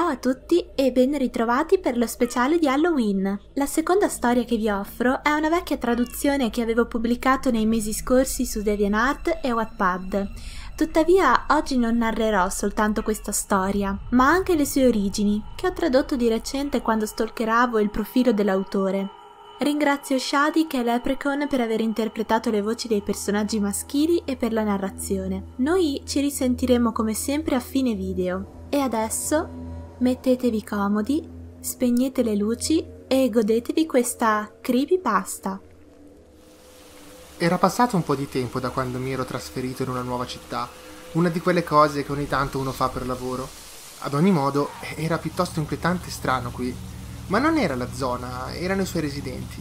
Ciao a tutti e ben ritrovati per lo speciale di Halloween. La seconda storia che vi offro è una vecchia traduzione che avevo pubblicato nei mesi scorsi su DeviantArt e Wattpad. Tuttavia oggi non narrerò soltanto questa storia, ma anche le sue origini, che ho tradotto di recente quando stalkeravo il profilo dell'autore. Ringrazio Shadi che è Leprechaun per aver interpretato le voci dei personaggi maschili e per la narrazione. Noi ci risentiremo come sempre a fine video. E adesso Mettetevi comodi, spegnete le luci e godetevi questa creepypasta. Era passato un po' di tempo da quando mi ero trasferito in una nuova città, una di quelle cose che ogni tanto uno fa per lavoro. Ad ogni modo, era piuttosto inquietante e strano qui, ma non era la zona, erano i suoi residenti.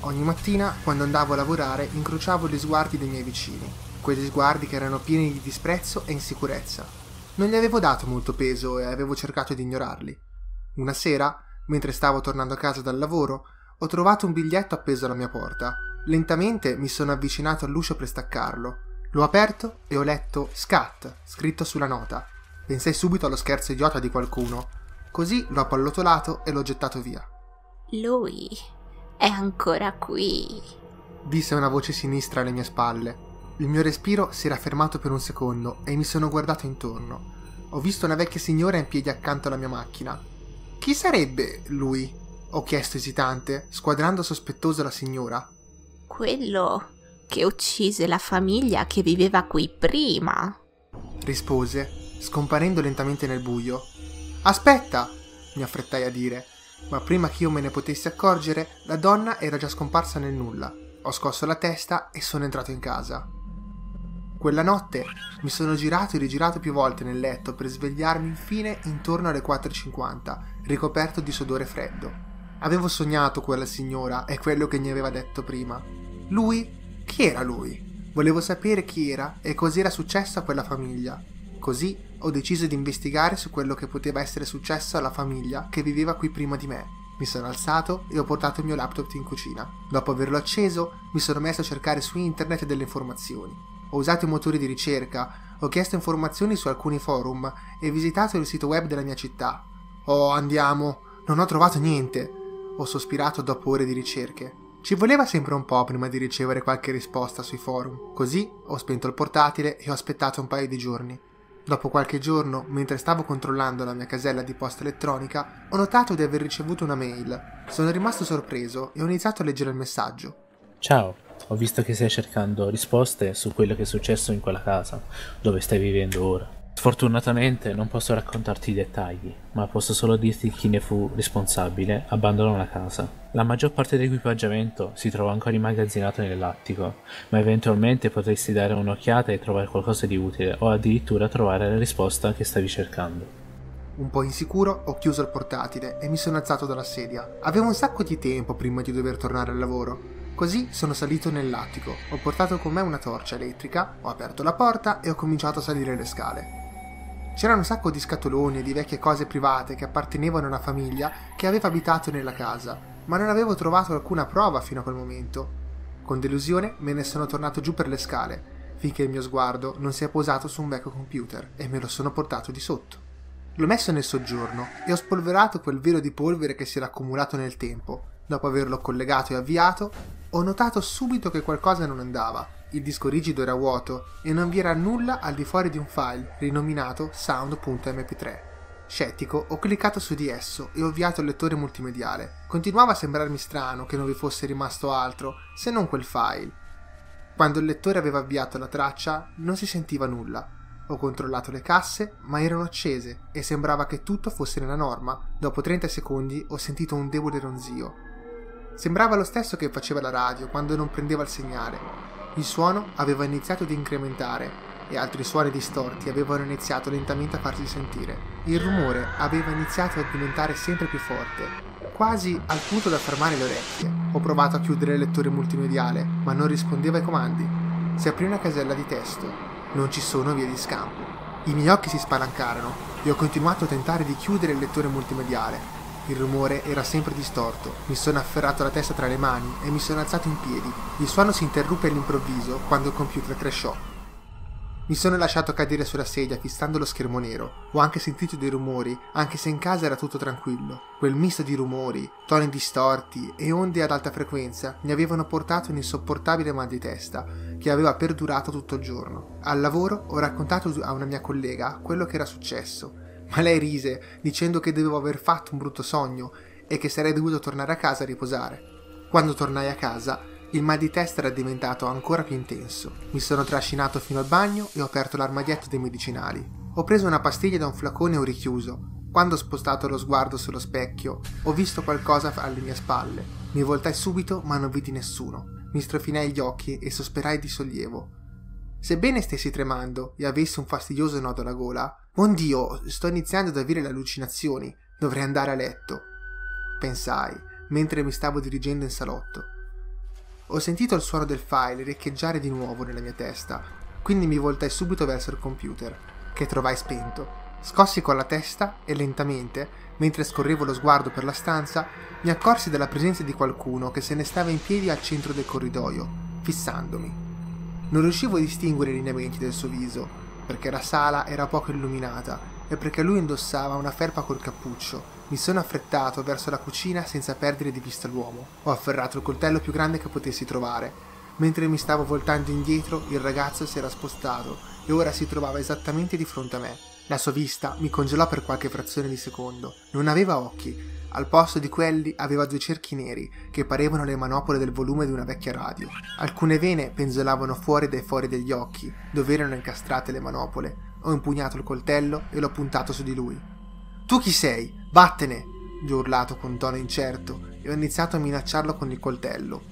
Ogni mattina, quando andavo a lavorare, incrociavo gli sguardi dei miei vicini, quegli sguardi che erano pieni di disprezzo e insicurezza. Non gli avevo dato molto peso e avevo cercato di ignorarli. Una sera, mentre stavo tornando a casa dal lavoro, ho trovato un biglietto appeso alla mia porta. Lentamente mi sono avvicinato all'uscio per staccarlo. L'ho aperto e ho letto SCAT scritto sulla nota. Pensai subito allo scherzo idiota di qualcuno. Così l'ho appallotolato e l'ho gettato via. Lui è ancora qui, disse una voce sinistra alle mie spalle. Il mio respiro si era fermato per un secondo e mi sono guardato intorno. Ho visto una vecchia signora in piedi accanto alla mia macchina. Chi sarebbe lui? ho chiesto esitante, squadrando sospettoso la signora. Quello che uccise la famiglia che viveva qui prima, rispose, scomparendo lentamente nel buio. Aspetta! mi affrettai a dire, ma prima che io me ne potessi accorgere, la donna era già scomparsa nel nulla. Ho scosso la testa e sono entrato in casa. Quella notte mi sono girato e rigirato più volte nel letto per svegliarmi infine intorno alle 4.50, ricoperto di sudore freddo. Avevo sognato quella signora e quello che mi aveva detto prima. Lui? Chi era lui? Volevo sapere chi era e cos'era successo a quella famiglia. Così ho deciso di investigare su quello che poteva essere successo alla famiglia che viveva qui prima di me. Mi sono alzato e ho portato il mio laptop in cucina. Dopo averlo acceso, mi sono messo a cercare su internet delle informazioni ho usato i motori di ricerca, ho chiesto informazioni su alcuni forum e visitato il sito web della mia città. Oh, andiamo, non ho trovato niente, ho sospirato dopo ore di ricerche. Ci voleva sempre un po' prima di ricevere qualche risposta sui forum, così ho spento il portatile e ho aspettato un paio di giorni. Dopo qualche giorno, mentre stavo controllando la mia casella di posta elettronica, ho notato di aver ricevuto una mail. Sono rimasto sorpreso e ho iniziato a leggere il messaggio. Ciao, ho visto che stai cercando risposte su quello che è successo in quella casa, dove stai vivendo ora. Sfortunatamente non posso raccontarti i dettagli, ma posso solo dirti chi ne fu responsabile abbandonò la casa. La maggior parte dell'equipaggiamento si trova ancora immagazzinato nell'attico, ma eventualmente potresti dare un'occhiata e trovare qualcosa di utile o addirittura trovare la risposta che stavi cercando. Un po' insicuro, ho chiuso il portatile e mi sono alzato dalla sedia. Avevo un sacco di tempo prima di dover tornare al lavoro. Così sono salito nell'attico, ho portato con me una torcia elettrica, ho aperto la porta e ho cominciato a salire le scale. C'era un sacco di scatoloni e di vecchie cose private che appartenevano a una famiglia che aveva abitato nella casa, ma non avevo trovato alcuna prova fino a quel momento. Con delusione me ne sono tornato giù per le scale, finché il mio sguardo non si è posato su un vecchio computer e me lo sono portato di sotto. L'ho messo nel soggiorno e ho spolverato quel velo di polvere che si era accumulato nel tempo. Dopo averlo collegato e avviato, ho notato subito che qualcosa non andava. Il disco rigido era vuoto e non vi era nulla al di fuori di un file rinominato sound.mp3. Scettico, ho cliccato su di esso e ho avviato il lettore multimediale. Continuava a sembrarmi strano che non vi fosse rimasto altro se non quel file. Quando il lettore aveva avviato la traccia, non si sentiva nulla. Ho controllato le casse, ma erano accese e sembrava che tutto fosse nella norma. Dopo 30 secondi ho sentito un debole ronzio Sembrava lo stesso che faceva la radio quando non prendeva il segnale. Il suono aveva iniziato ad incrementare e altri suoni distorti avevano iniziato lentamente a farsi sentire. Il rumore aveva iniziato a diventare sempre più forte, quasi al punto da fermare le orecchie. Ho provato a chiudere il lettore multimediale, ma non rispondeva ai comandi. Si aprì una casella di testo. Non ci sono vie di scampo. I miei occhi si spalancarono e ho continuato a tentare di chiudere il lettore multimediale, il rumore era sempre distorto. Mi sono afferrato la testa tra le mani e mi sono alzato in piedi. Il suono si interruppe all'improvviso quando il computer cresciò. Mi sono lasciato cadere sulla sedia fissando lo schermo nero. Ho anche sentito dei rumori, anche se in casa era tutto tranquillo. Quel misto di rumori, toni distorti e onde ad alta frequenza mi avevano portato un insopportabile mal di testa, che aveva perdurato tutto il giorno. Al lavoro ho raccontato a una mia collega quello che era successo ma lei rise dicendo che dovevo aver fatto un brutto sogno e che sarei dovuto tornare a casa a riposare. Quando tornai a casa, il mal di testa era diventato ancora più intenso. Mi sono trascinato fino al bagno e ho aperto l'armadietto dei medicinali. Ho preso una pastiglia da un flacone e ho richiuso. Quando ho spostato lo sguardo sullo specchio, ho visto qualcosa alle mie spalle. Mi voltai subito, ma non vidi nessuno. Mi strofinai gli occhi e sospirai di sollievo. Sebbene stessi tremando e avessi un fastidioso nodo alla gola, Buon Dio, sto iniziando ad avere le allucinazioni, dovrei andare a letto. Pensai, mentre mi stavo dirigendo in salotto. Ho sentito il suono del file riecheggiare di nuovo nella mia testa, quindi mi voltai subito verso il computer, che trovai spento. Scossi con la testa e lentamente, mentre scorrevo lo sguardo per la stanza, mi accorsi della presenza di qualcuno che se ne stava in piedi al centro del corridoio, fissandomi. Non riuscivo a distinguere i lineamenti del suo viso, perché la sala era poco illuminata e perché lui indossava una felpa col cappuccio. Mi sono affrettato verso la cucina senza perdere di vista l'uomo. Ho afferrato il coltello più grande che potessi trovare. Mentre mi stavo voltando indietro, il ragazzo si era spostato e ora si trovava esattamente di fronte a me. La sua vista mi congelò per qualche frazione di secondo. Non aveva occhi, al posto di quelli aveva due cerchi neri che parevano le manopole del volume di una vecchia radio. Alcune vene penzolavano fuori dai fori degli occhi, dove erano incastrate le manopole. Ho impugnato il coltello e l'ho puntato su di lui. Tu chi sei? Vattene! gli ho urlato con tono incerto e ho iniziato a minacciarlo con il coltello.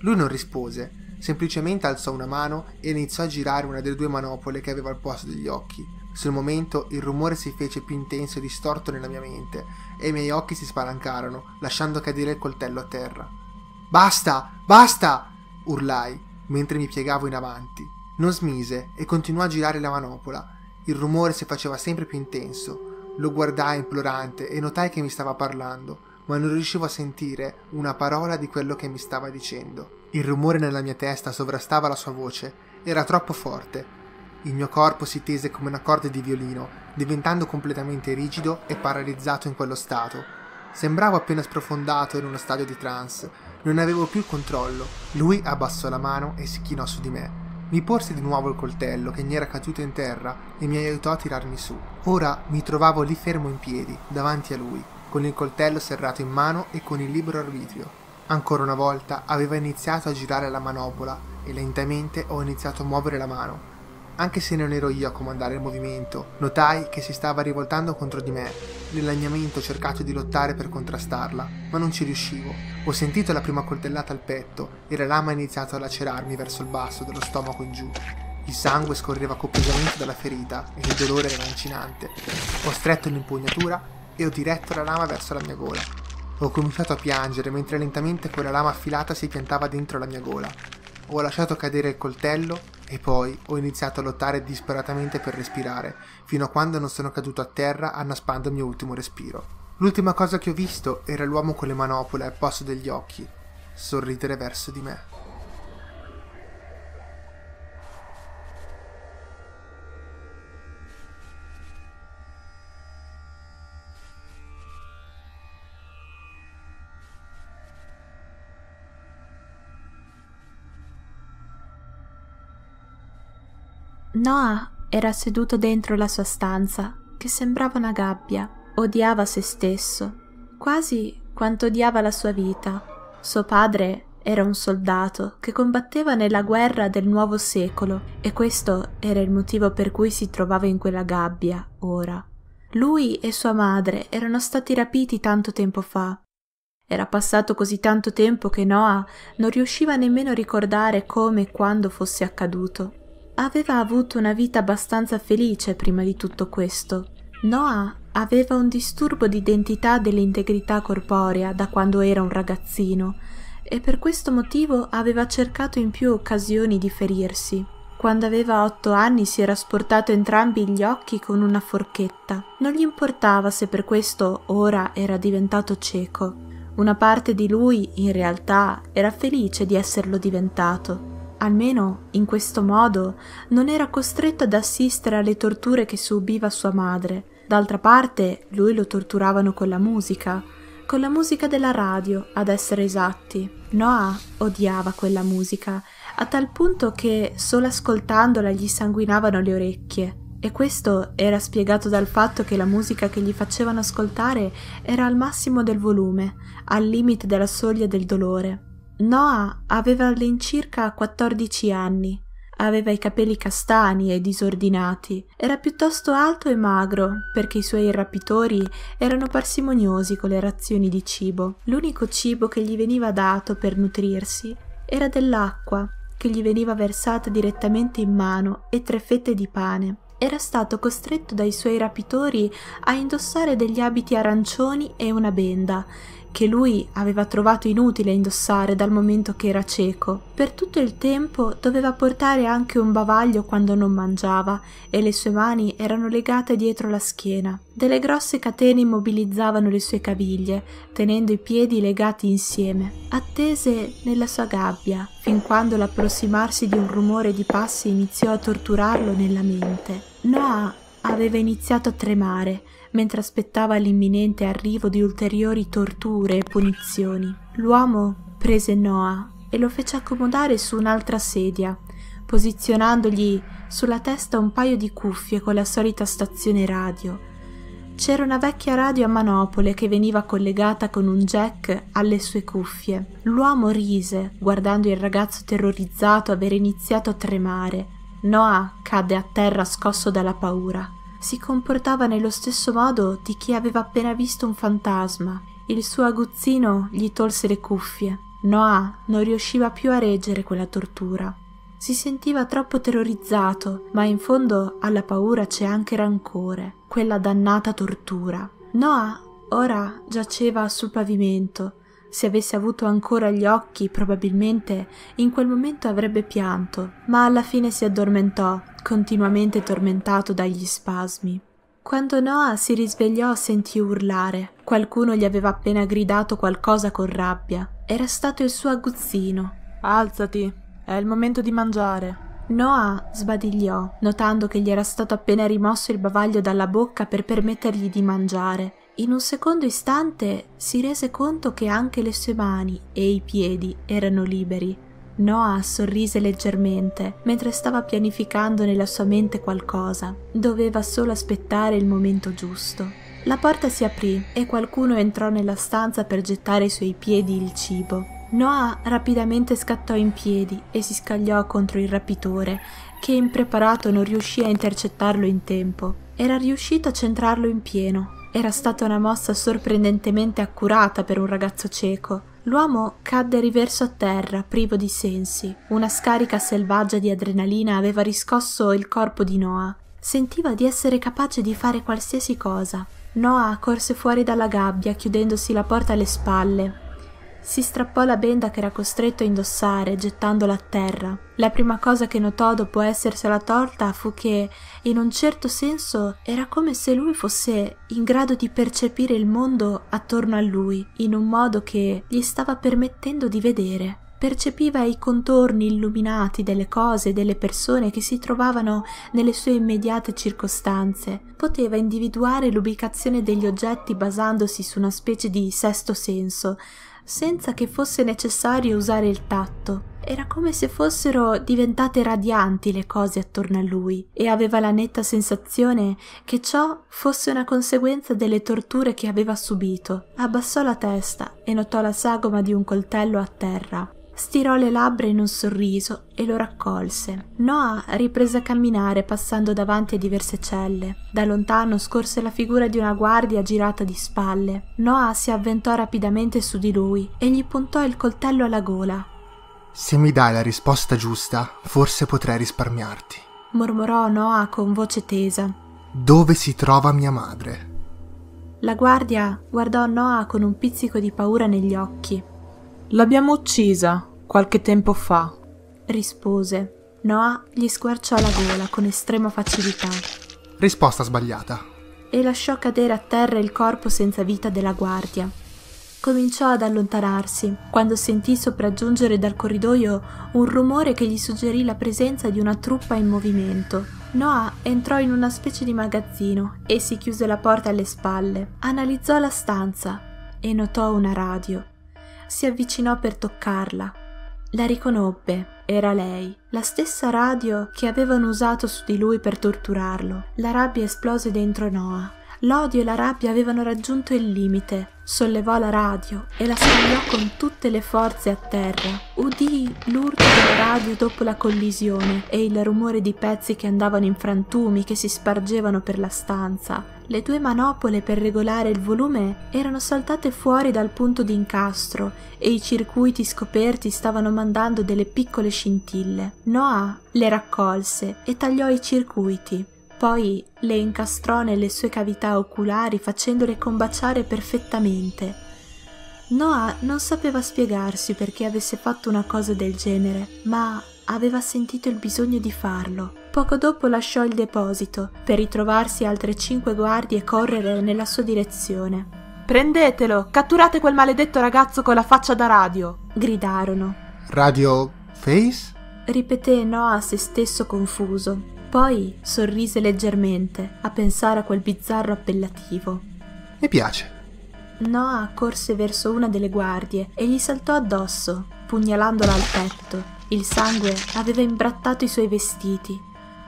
Lui non rispose, semplicemente alzò una mano e iniziò a girare una delle due manopole che aveva al posto degli occhi. Sul momento il rumore si fece più intenso e distorto nella mia mente e i miei occhi si spalancarono, lasciando cadere il coltello a terra. Basta! Basta! urlai mentre mi piegavo in avanti. Non smise e continuò a girare la manopola. Il rumore si faceva sempre più intenso. Lo guardai implorante e notai che mi stava parlando, ma non riuscivo a sentire una parola di quello che mi stava dicendo. Il rumore nella mia testa sovrastava la sua voce, era troppo forte il mio corpo si tese come una corda di violino, diventando completamente rigido e paralizzato in quello stato. Sembravo appena sprofondato in uno stadio di trance. Non avevo più il controllo. Lui abbassò la mano e si chinò su di me. Mi porse di nuovo il coltello che mi era caduto in terra e mi aiutò a tirarmi su. Ora mi trovavo lì fermo in piedi, davanti a lui, con il coltello serrato in mano e con il libero arbitrio. Ancora una volta aveva iniziato a girare la manopola e lentamente ho iniziato a muovere la mano anche se non ero io a comandare il movimento, notai che si stava rivoltando contro di me. Nell'agnamento ho cercato di lottare per contrastarla, ma non ci riuscivo. Ho sentito la prima coltellata al petto e la lama ha iniziato a lacerarmi verso il basso, dello stomaco in giù. Il sangue scorreva copiosamente dalla ferita e il dolore era lancinante. Ho stretto l'impugnatura e ho diretto la lama verso la mia gola. Ho cominciato a piangere mentre lentamente quella lama affilata si piantava dentro la mia gola. Ho lasciato cadere il coltello e poi ho iniziato a lottare disperatamente per respirare, fino a quando non sono caduto a terra annaspando il mio ultimo respiro. L'ultima cosa che ho visto era l'uomo con le manopole al posto degli occhi, sorridere verso di me. Noah era seduto dentro la sua stanza, che sembrava una gabbia. Odiava se stesso, quasi quanto odiava la sua vita. Suo padre era un soldato che combatteva nella guerra del nuovo secolo e questo era il motivo per cui si trovava in quella gabbia ora. Lui e sua madre erano stati rapiti tanto tempo fa. Era passato così tanto tempo che Noah non riusciva nemmeno a ricordare come e quando fosse accaduto aveva avuto una vita abbastanza felice prima di tutto questo. Noah aveva un disturbo d'identità identità dell'integrità corporea da quando era un ragazzino e per questo motivo aveva cercato in più occasioni di ferirsi. Quando aveva otto anni si era sportato entrambi gli occhi con una forchetta. Non gli importava se per questo ora era diventato cieco. Una parte di lui, in realtà, era felice di esserlo diventato. Almeno in questo modo non era costretto ad assistere alle torture che subiva sua madre. D'altra parte lui lo torturavano con la musica, con la musica della radio, ad essere esatti. Noah odiava quella musica, a tal punto che solo ascoltandola gli sanguinavano le orecchie. E questo era spiegato dal fatto che la musica che gli facevano ascoltare era al massimo del volume, al limite della soglia del dolore. Noah aveva all'incirca 14 anni. Aveva i capelli castani e disordinati, era piuttosto alto e magro, perché i suoi rapitori erano parsimoniosi con le razioni di cibo. L'unico cibo che gli veniva dato per nutrirsi era dell'acqua, che gli veniva versata direttamente in mano, e tre fette di pane. Era stato costretto dai suoi rapitori a indossare degli abiti arancioni e una benda, che lui aveva trovato inutile indossare dal momento che era cieco. Per tutto il tempo doveva portare anche un bavaglio quando non mangiava e le sue mani erano legate dietro la schiena. Delle grosse catene immobilizzavano le sue caviglie, tenendo i piedi legati insieme, attese nella sua gabbia, fin quando l'approssimarsi di un rumore di passi iniziò a torturarlo nella mente. Noah aveva iniziato a tremare, mentre aspettava l'imminente arrivo di ulteriori torture e punizioni. L'uomo prese Noah e lo fece accomodare su un'altra sedia, posizionandogli sulla testa un paio di cuffie con la solita stazione radio. C'era una vecchia radio a manopole che veniva collegata con un jack alle sue cuffie. L'uomo rise, guardando il ragazzo terrorizzato aver iniziato a tremare. Noah cadde a terra scosso dalla paura si comportava nello stesso modo di chi aveva appena visto un fantasma. Il suo aguzzino gli tolse le cuffie. Noah non riusciva più a reggere quella tortura. Si sentiva troppo terrorizzato, ma in fondo alla paura c'è anche rancore, quella dannata tortura. Noah ora giaceva sul pavimento, se avesse avuto ancora gli occhi, probabilmente in quel momento avrebbe pianto, ma alla fine si addormentò, continuamente tormentato dagli spasmi. Quando Noah si risvegliò sentì urlare. Qualcuno gli aveva appena gridato qualcosa con rabbia. Era stato il suo aguzzino. Alzati, è il momento di mangiare. Noah sbadigliò, notando che gli era stato appena rimosso il bavaglio dalla bocca per permettergli di mangiare, in un secondo istante si rese conto che anche le sue mani e i piedi erano liberi. Noah sorrise leggermente mentre stava pianificando nella sua mente qualcosa. Doveva solo aspettare il momento giusto. La porta si aprì e qualcuno entrò nella stanza per gettare suoi piedi il cibo. Noah rapidamente scattò in piedi e si scagliò contro il rapitore, che impreparato non riuscì a intercettarlo in tempo. Era riuscito a centrarlo in pieno, era stata una mossa sorprendentemente accurata per un ragazzo cieco. L'uomo cadde riverso a terra, privo di sensi. Una scarica selvaggia di adrenalina aveva riscosso il corpo di Noah. Sentiva di essere capace di fare qualsiasi cosa. Noah corse fuori dalla gabbia, chiudendosi la porta alle spalle, si strappò la benda che era costretto a indossare, gettandola a terra. La prima cosa che notò dopo essersela tolta fu che, in un certo senso, era come se lui fosse in grado di percepire il mondo attorno a lui, in un modo che gli stava permettendo di vedere percepiva i contorni illuminati delle cose e delle persone che si trovavano nelle sue immediate circostanze, poteva individuare l'ubicazione degli oggetti basandosi su una specie di sesto senso, senza che fosse necessario usare il tatto. Era come se fossero diventate radianti le cose attorno a lui e aveva la netta sensazione che ciò fosse una conseguenza delle torture che aveva subito. Abbassò la testa e notò la sagoma di un coltello a terra stirò le labbra in un sorriso e lo raccolse. Noah riprese a camminare passando davanti a diverse celle. Da lontano scorse la figura di una guardia girata di spalle. Noah si avventò rapidamente su di lui e gli puntò il coltello alla gola. Se mi dai la risposta giusta, forse potrei risparmiarti. Mormorò Noah con voce tesa. Dove si trova mia madre? La guardia guardò Noah con un pizzico di paura negli occhi. L'abbiamo uccisa qualche tempo fa, rispose. Noah gli squarciò la gola con estrema facilità. Risposta sbagliata. E lasciò cadere a terra il corpo senza vita della guardia. Cominciò ad allontanarsi quando sentì sopraggiungere dal corridoio un rumore che gli suggerì la presenza di una truppa in movimento. Noah entrò in una specie di magazzino e si chiuse la porta alle spalle. Analizzò la stanza e notò una radio si avvicinò per toccarla. La riconobbe. Era lei, la stessa radio che avevano usato su di lui per torturarlo. La rabbia esplose dentro Noah. L'odio e la rabbia avevano raggiunto il limite. Sollevò la radio e la scagliò con tutte le forze a terra. Udì l'urto della radio dopo la collisione e il rumore di pezzi che andavano in frantumi, che si spargevano per la stanza. Le due manopole per regolare il volume erano saltate fuori dal punto di incastro e i circuiti scoperti stavano mandando delle piccole scintille. Noah le raccolse e tagliò i circuiti. Poi le incastrò nelle sue cavità oculari facendole combaciare perfettamente. Noah non sapeva spiegarsi perché avesse fatto una cosa del genere, ma aveva sentito il bisogno di farlo. Poco dopo lasciò il deposito per ritrovarsi altre cinque guardie e correre nella sua direzione. Prendetelo! Catturate quel maledetto ragazzo con la faccia da radio! gridarono. Radio Face? ripeté Noah a se stesso confuso. Poi sorrise leggermente a pensare a quel bizzarro appellativo. Mi piace. Noah corse verso una delle guardie e gli saltò addosso, pugnalandola al petto. Il sangue aveva imbrattato i suoi vestiti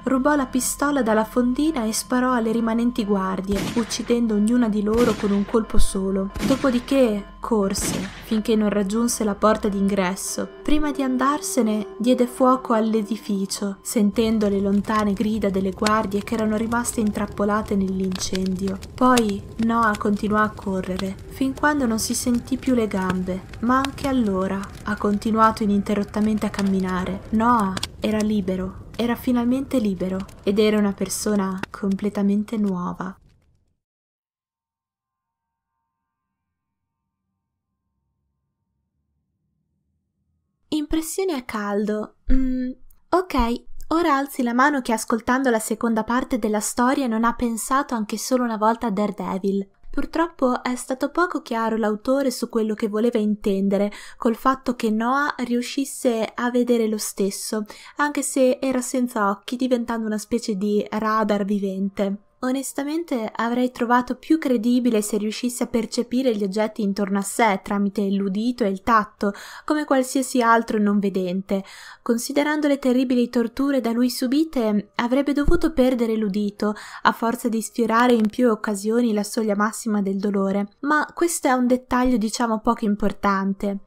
rubò la pistola dalla fondina e sparò alle rimanenti guardie, uccidendo ognuna di loro con un colpo solo. Dopodiché corse finché non raggiunse la porta d'ingresso. Prima di andarsene diede fuoco all'edificio, sentendo le lontane grida delle guardie che erano rimaste intrappolate nell'incendio. Poi Noah continuò a correre, fin quando non si sentì più le gambe, ma anche allora ha continuato ininterrottamente a camminare. Noah era libero era finalmente libero ed era una persona completamente nuova. Impressioni a caldo. Mm, ok, ora alzi la mano che ascoltando la seconda parte della storia non ha pensato anche solo una volta a Daredevil. Purtroppo è stato poco chiaro l'autore su quello che voleva intendere col fatto che Noah riuscisse a vedere lo stesso, anche se era senza occhi, diventando una specie di radar vivente. Onestamente avrei trovato più credibile se riuscisse a percepire gli oggetti intorno a sé tramite l'udito e il tatto, come qualsiasi altro non vedente. Considerando le terribili torture da lui subite, avrebbe dovuto perdere l'udito, a forza di sfiorare in più occasioni la soglia massima del dolore. Ma questo è un dettaglio diciamo poco importante.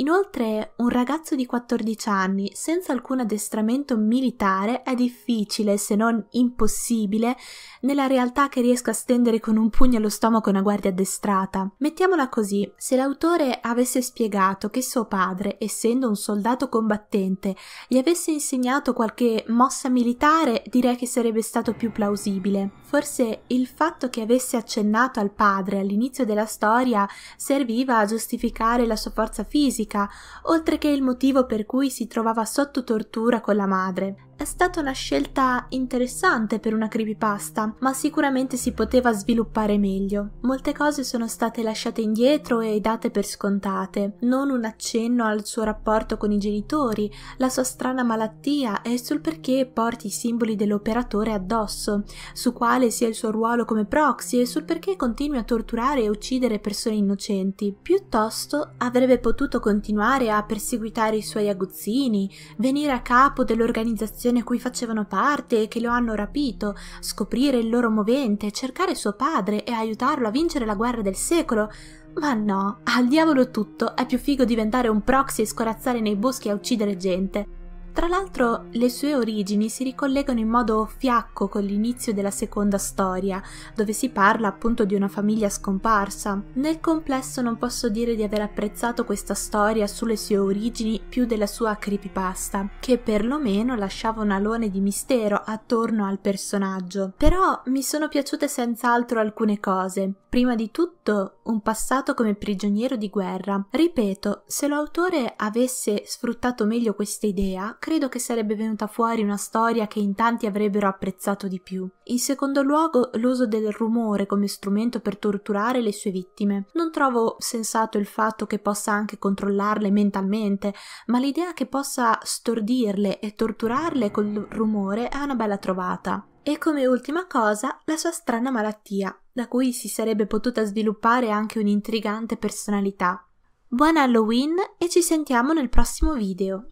Inoltre, un ragazzo di 14 anni senza alcun addestramento militare è difficile, se non impossibile, nella realtà che riesca a stendere con un pugno allo stomaco una guardia addestrata. Mettiamola così, se l'autore avesse spiegato che suo padre, essendo un soldato combattente, gli avesse insegnato qualche mossa militare, direi che sarebbe stato più plausibile. Forse il fatto che avesse accennato al padre all'inizio della storia serviva a giustificare la sua forza fisica, oltre che il motivo per cui si trovava sotto tortura con la madre. È stata una scelta interessante per una creepypasta, ma sicuramente si poteva sviluppare meglio. Molte cose sono state lasciate indietro e date per scontate, non un accenno al suo rapporto con i genitori, la sua strana malattia e sul perché porti i simboli dell'operatore addosso, su quale sia il suo ruolo come proxy e sul perché continui a torturare e uccidere persone innocenti. Piuttosto avrebbe potuto continuare a perseguitare i suoi aguzzini, venire a capo dell'organizzazione organizzazione cui facevano parte e che lo hanno rapito, scoprire il loro movente, cercare suo padre e aiutarlo a vincere la guerra del secolo. Ma no, al diavolo tutto, è più figo diventare un proxy e scorazzare nei boschi a uccidere gente. Tra l'altro le sue origini si ricollegano in modo fiacco con l'inizio della seconda storia, dove si parla appunto di una famiglia scomparsa. Nel complesso non posso dire di aver apprezzato questa storia sulle sue origini più della sua creepypasta, che perlomeno lasciava un alone di mistero attorno al personaggio. Però mi sono piaciute senz'altro alcune cose. Prima di tutto, un passato come prigioniero di guerra. Ripeto, se l'autore avesse sfruttato meglio questa idea, credo che sarebbe venuta fuori una storia che in tanti avrebbero apprezzato di più. In secondo luogo, l'uso del rumore come strumento per torturare le sue vittime. Non trovo sensato il fatto che possa anche controllarle mentalmente, ma l'idea che possa stordirle e torturarle col rumore è una bella trovata. E come ultima cosa la sua strana malattia, da cui si sarebbe potuta sviluppare anche un'intrigante personalità. Buon Halloween e ci sentiamo nel prossimo video!